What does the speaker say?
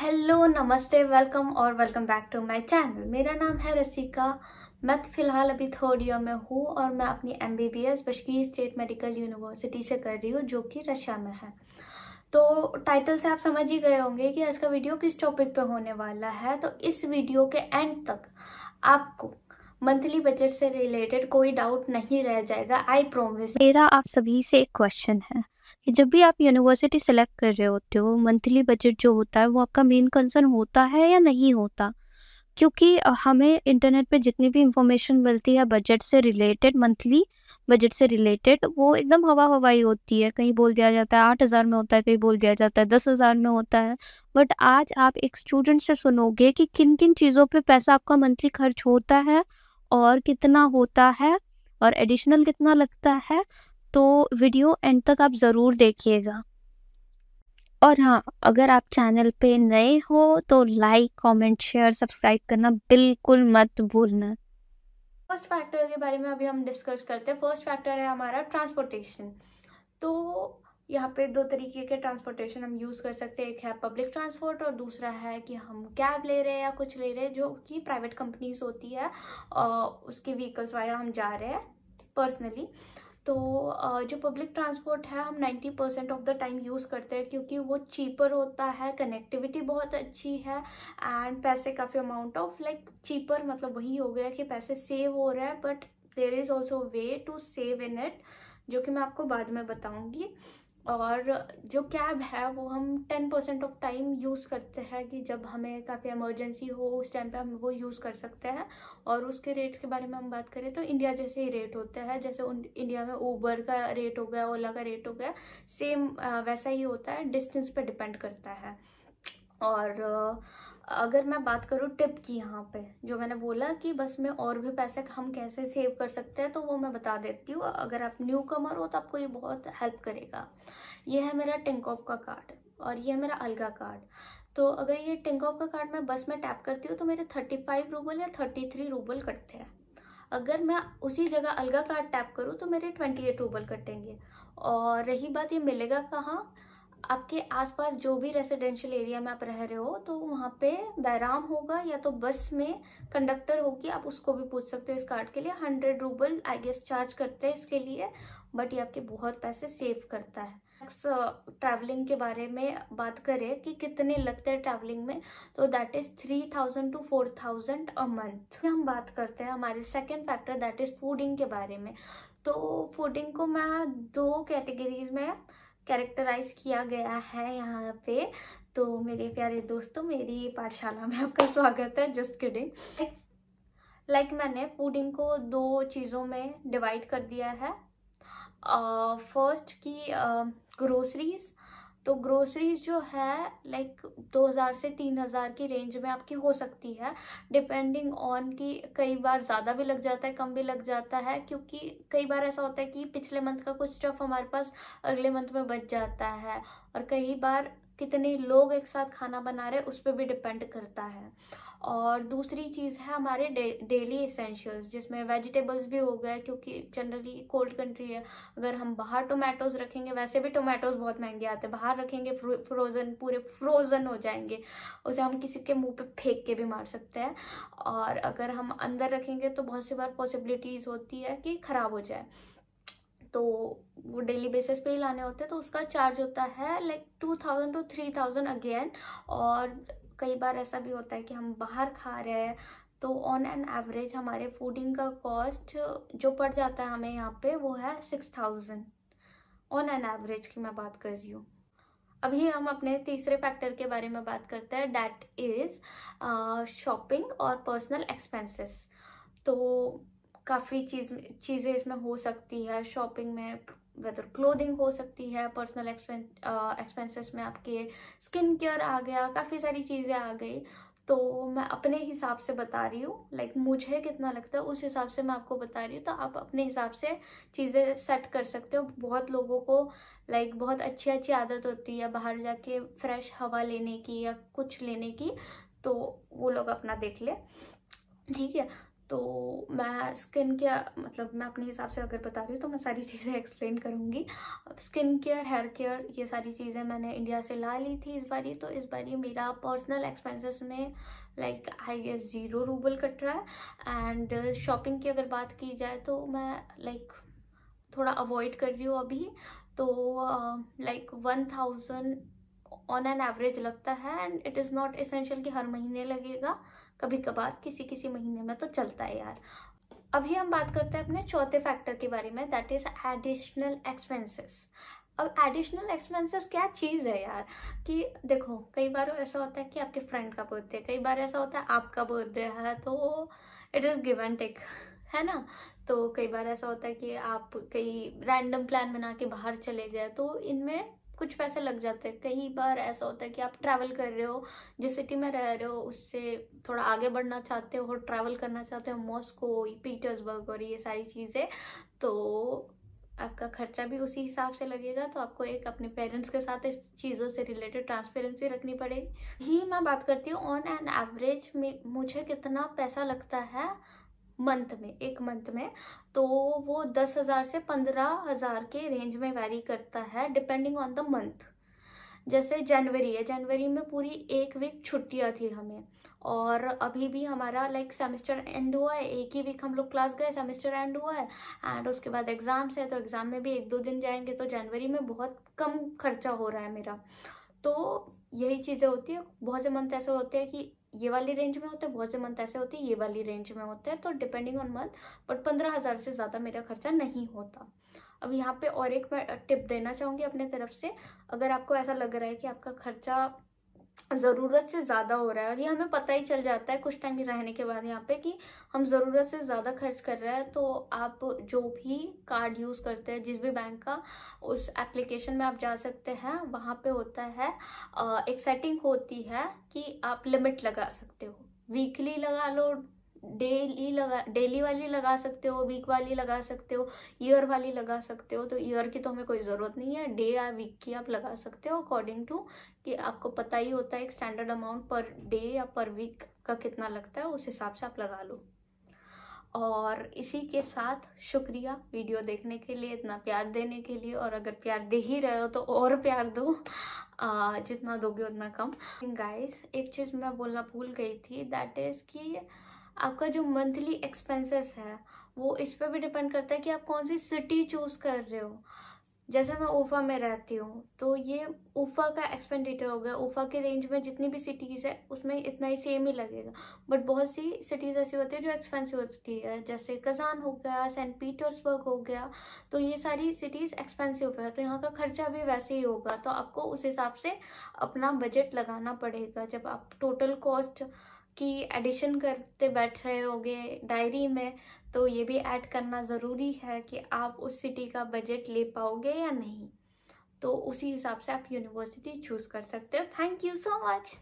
hello नमस्ते welcome और welcome back to my channel मेरा नाम है रसिका मैं तो फ़िलहाल अभी थर्ड ईयर में हूँ और मैं अपनी M B B S Bashkir state medical university से कर रही हूँ जो कि रशिया में है तो टाइटल से आप समझ ही गए होंगे कि आज का वीडियो किस टॉपिक पे होने वाला है तो इस वीडियो के एंड तक आपको मंथली बजट से रिलेटेड कोई डाउट नहीं रह जाएगा आई प्रोमिस मेरा आप सभी से एक क्वेश्चन है कि जब भी आप यूनिवर्सिटी सेलेक्ट कर रहे होते हो मंथली बजट जो होता है वो आपका मेन कंसर्न होता है या नहीं होता क्योंकि हमें इंटरनेट पे जितनी भी इंफॉर्मेशन मिलती है बजट से रिलेटेड मंथली बजट से रिलेटेड वो एकदम हवा हवाई होती है कहीं बोल दिया जाता है आठ हज़ार में होता है कहीं बोल दिया जाता है दस हज़ार में होता है बट आज आप एक स्टूडेंट से सुनोगे कि किन किन चीज़ों पे पैसा आपका मंथली खर्च होता है और कितना होता है और एडिशनल कितना लगता है तो वीडियो एंड तक आप ज़रूर देखिएगा और हाँ अगर आप चैनल पे नए हो तो लाइक कमेंट, शेयर सब्सक्राइब करना बिल्कुल मत भूलना फर्स्ट फैक्टर के बारे में अभी हम डिस्कस करते हैं फर्स्ट फैक्टर है हमारा ट्रांसपोर्टेशन तो यहाँ पे दो तरीके के ट्रांसपोर्टेशन हम यूज़ कर सकते हैं एक है पब्लिक ट्रांसपोर्ट और दूसरा है कि हम कैब ले रहे हैं या कुछ ले रहे हैं जो कि प्राइवेट कंपनीज होती है और उसके व्हीकल्स वाया हम जा रहे हैं पर्सनली तो जो पब्लिक ट्रांसपोर्ट है हम ninety percent of the time use करते हैं क्योंकि वो चीपर होता है कनेक्टिविटी बहुत अच्छी है एंड पैसे काफ़ी अमाउंट ऑफ लाइक चीपर मतलब वही हो गया कि पैसे सेव हो रहे हैं but there is also way to save in it जो कि मैं आपको बाद में बताऊँगी और जो कैब है वो हम ten percent of time use करते हैं कि जब हमें काफ़ी इमरजेंसी हो उस टाइम पे हम वो यूज़ कर सकते हैं और उसके रेट्स के बारे में हम बात करें तो इंडिया जैसे ही रेट होता है जैसे इंडिया में ऊबर का रेट हो गया ओला का रेट हो गया सेम वैसा ही होता है डिस्टेंस पर डिपेंड करता है और अगर मैं बात करूँ टिप की यहाँ पे जो मैंने बोला कि बस में और भी पैसे हम कैसे सेव कर सकते हैं तो वो मैं बता देती हूँ अगर आप न्यू कमर हो तो आपको ये बहुत हेल्प करेगा ये है मेरा टिंकॉप का कार्ड और ये है मेरा अलगा कार्ड तो अगर ये टिंकॉप का कार्ड मैं बस में टैप करती हूँ तो मेरे थर्टी फाइव रूबल या थर्टी थ्री रूबल कटते हैं अगर मैं उसी जगह अलगा कार्ड टैप करूँ तो मेरे ट्वेंटी एट रूबल कटेंगे और रही बात ये मिलेगा कहाँ आपके आसपास जो भी रेसिडेंशियल एरिया में आप रह रहे हो तो वहाँ पे बैराम होगा या तो बस में कंडक्टर होगी आप उसको भी पूछ सकते हो इस कार्ड के लिए hundred rouble I guess charge करते हैं इसके लिए बट ये आपके बहुत पैसे सेव करता है ट्रैवलिंग के बारे में बात करें कि कितने लगते हैं ट्रैवलिंग में तो that is three thousand to four thousand a month हम बात करते हैं हमारे second factor that is fooding के बारे में तो फूडिंग को मैं दो कैटेगरीज में कैरेक्टराइज किया गया है यहाँ पे तो मेरे प्यारे दोस्तों मेरी पाठशाला में आपका स्वागत है जस्ट किडिंग लाइक like मैंने पुडिंग को दो चीज़ों में डिवाइड कर दिया है फर्स्ट uh, की ग्रोसरीज uh, तो ग्रोसरीज जो है लाइक like 2000 से 3000 की रेंज में आपकी हो सकती है डिपेंडिंग ऑन कि कई बार ज़्यादा भी लग जाता है कम भी लग जाता है क्योंकि कई बार ऐसा होता है कि पिछले मंथ का कुछ स्टफ हमारे पास अगले मंथ में बच जाता है और कई बार कितने लोग एक साथ खाना बना रहे हैं उस पर भी डिपेंड करता है और दूसरी चीज़ है हमारे डेली इसेंशियल्स जिसमें वेजिटेबल्स भी हो गए क्योंकि जनरली कोल्ड कंट्री है अगर हम बाहर टोमेटोज़ रखेंगे वैसे भी टोमेटोज़ बहुत महंगे आते हैं बाहर रखेंगे फ्रोज़न पूरे फ्रोज़न हो जाएंगे उसे हम किसी के मुंह पे फेंक के भी मार सकते हैं और अगर हम अंदर रखेंगे तो बहुत सी बार पॉसिबिलिटीज़ होती है कि ख़राब हो जाए तो वो डेली बेसिस पे ही लाने होते हैं तो उसका चार्ज होता है like two thousand to three thousand again और कई बार ऐसा भी होता है कि हम बाहर खा रहे हैं तो ऑन एन एवरेज हमारे फूडिंग का कॉस्ट जो पड़ जाता है हमें यहाँ पे वो है six thousand on an average की मैं बात कर रही हूँ अभी हम अपने तीसरे फैक्टर के बारे में बात करते हैं डैट इज़ शॉपिंग और पर्सनल एक्सपेंसेस तो काफ़ी चीज चीज़ें इसमें हो सकती है शॉपिंग में वेदर क्लोथिंग हो सकती है पर्सनल एक्सपेंसेस में आपके स्किन केयर आ गया काफ़ी सारी चीज़ें आ गई तो मैं अपने हिसाब से बता रही हूँ लाइक like, मुझे कितना लगता है उस हिसाब से मैं आपको बता रही हूँ तो आप अपने हिसाब से चीज़ें सेट कर सकते हो बहुत लोगों को लाइक like, बहुत अच्छी अच्छी आदत होती है बाहर जाके फ्रेश हवा लेने की या कुछ लेने की तो वो लोग अपना देख ले ठीक है तो मैं स्किन केयर मतलब मैं अपने हिसाब से अगर बता रही हूँ तो मैं सारी चीज़ें एक्सप्लेन करूँगी स्किन केयर हेयर केयर ये सारी चीज़ें मैंने इंडिया से ला ली थी इस बारी तो इस बारी मेरा पर्सनल एक्सपेंसेस में like I guess zero rouble कट रहा है एंड शॉपिंग की अगर बात की जाए तो मैं लाइक like, थोड़ा अवॉइड कर रही हूँ अभी तो like one thousand on an average लगता है and it is not essential कि हर महीने लगेगा कभी कभार किसी किसी महीने में तो चलता है यार अभी हम बात करते हैं अपने चौथे फैक्टर के बारे में दैट इज़ एडिशनल एक्सपेंसेस अब एडिशनल एक्सपेंसेस क्या चीज़ है यार कि देखो कई बार ऐसा होता है कि आपके फ्रेंड का बर्थडे कई बार ऐसा होता है आपका बर्थडे है तो it is give and take है ना तो कई बार ऐसा होता है कि आप कई रैंडम प्लान बना के बाहर चले गए तो इनमें कुछ पैसे लग जाते हैं कई बार ऐसा होता है कि आप ट्रैवल कर रहे हो जिस सिटी में रह रहे हो उससे थोड़ा आगे बढ़ना चाहते हो ट्रैवल करना चाहते हो मॉस्को पीटर्सबर्ग और ये सारी चीज़ें तो आपका खर्चा भी उसी हिसाब से लगेगा तो आपको एक अपने पेरेंट्स के साथ इस चीज़ों से रिलेटेड ट्रांसपेरेंसी रखनी पड़ेगी ही मैं बात करती हूँ ऑन एन एवरेज में मुझे कितना पैसा लगता है मंथ में एक मंथ में तो वो दस हज़ार से पंद्रह हज़ार के रेंज में वैरी करता है डिपेंडिंग ऑन द मंथ जैसे जनवरी है जनवरी में पूरी एक वीक छुट्टियाँ थी हमें और अभी भी हमारा लाइक सेमेस्टर एंड हुआ है एक ही वीक हम लोग क्लास गए सेमेस्टर एंड हुआ है एंड उसके बाद एग्ज़ाम्स है तो एग्ज़ाम में भी एक दो दिन जाएंगे तो जनवरी में बहुत कम खर्चा हो रहा है मेरा तो यही चीज़ें होती है बहुत से मंथ ऐसे होते हैं कि ये वाली रेंज में होते हैं बहुत से मंथ ऐसे होते हैं ये वाली रेंज में होते हैं तो डिपेंडिंग ऑन मंथ बट पंद्रह हज़ार से ज़्यादा मेरा खर्चा नहीं होता अब यहाँ पे और एक मैं टिप देना चाहूँगी अपने तरफ से अगर आपको ऐसा लग रहा है कि आपका खर्चा ज़रूरत से ज़्यादा हो रहा है और ये हमें पता ही चल जाता है कुछ टाइम रहने के बाद यहाँ पे कि हम ज़रूरत से ज़्यादा खर्च कर रहे हैं तो आप जो भी कार्ड यूज़ करते हैं जिस भी बैंक का उस एप्लीकेशन में आप जा सकते हैं वहाँ पे होता है एक सेटिंग होती है कि आप लिमिट लगा सकते हो वीकली लगा लो डेली लगा डेली वाली लगा सकते हो वीक वाली लगा सकते हो ईयर वाली लगा सकते हो तो ईयर की तो हमें कोई ज़रूरत नहीं है डे या वीक की आप लगा सकते हो अकॉर्डिंग टू कि आपको पता ही होता है एक स्टैंडर्ड अमाउंट पर डे या पर वीक का कितना लगता है उस हिसाब से आप लगा लो और इसी के साथ शुक्रिया वीडियो देखने के लिए इतना प्यार देने के लिए और अगर प्यार दे ही रहे हो तो और प्यार दो आ, जितना दोगे उतना कम गाइस एक चीज़ मैं बोलना भूल गई थी दैट इज़ कि आपका जो मंथली एक्सपेंसेस है वो इस पर भी डिपेंड करता है कि आप कौन सी सिटी चूज़ कर रहे हो जैसे मैं ओफा में रहती हूँ तो ये ओफा का एक्सपेंडिचर हो गया ओफा के रेंज में जितनी भी सिटीज़ है उसमें इतना ही सेम ही लगेगा बट बहुत सी सिटीज़ ऐसी होती है जो एक्सपेंसिव होती है जैसे कजान हो गया सेंट पीटर्सबर्ग हो गया तो ये सारी सिटीज़ एक्सपेंसिव है तो यहाँ का खर्चा भी वैसे ही होगा तो आपको उस हिसाब से अपना बजट लगाना पड़ेगा जब आप टोटल कॉस्ट कि एडिशन करते बैठ रहे होगे डायरी में तो ये भी ऐड करना ज़रूरी है कि आप उस सिटी का बजट ले पाओगे या नहीं तो उसी हिसाब से आप यूनिवर्सिटी चूज़ कर सकते हो थैंक यू सो मच